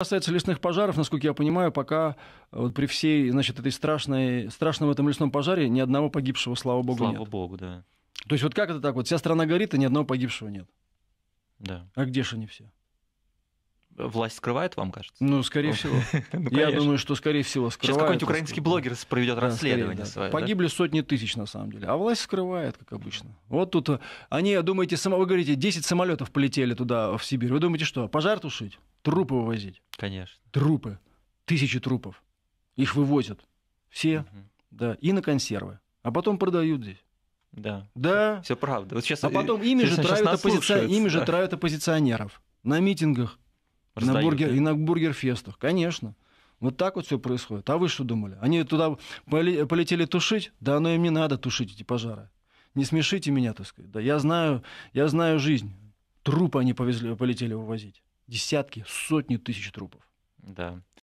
касается лесных пожаров, насколько я понимаю, пока э, вот при всей, значит, этой страшной, страшном этом лесном пожаре ни одного погибшего, слава богу, слава нет. Слава богу, да. То есть вот как это так вот? Вся страна горит, а ни одного погибшего нет. Да. А где же они все? Власть скрывает, вам кажется? Ну, скорее всего. Ну, я думаю, что, скорее всего, скрывает. Сейчас какой-нибудь украинский блогер проведет расследование свое. Погибли сотни тысяч, на самом деле. А власть скрывает, как обычно. Вот тут э, они, думаете, само... вы говорите, 10 самолетов полетели туда, в Сибирь. Вы думаете, что, пожар тушить? трупы вывозить. Конечно. Трупы. Тысячи трупов. Их вывозят. Все. Угу. Да. И на консервы. А потом продают здесь. Да. Да. Все правда. Вот сейчас, а потом ими же, травят, оппозицион... ими же травят оппозиционеров. На митингах. на бургер... да? И на бургерфестах. Конечно. Вот так вот все происходит. А вы что думали? Они туда полетели тушить? Да оно им не надо тушить эти пожары. Не смешите меня, так сказать. Да я знаю, я знаю жизнь. Трупы они повезли, полетели вывозить десятки, сотни тысяч трупов. Да.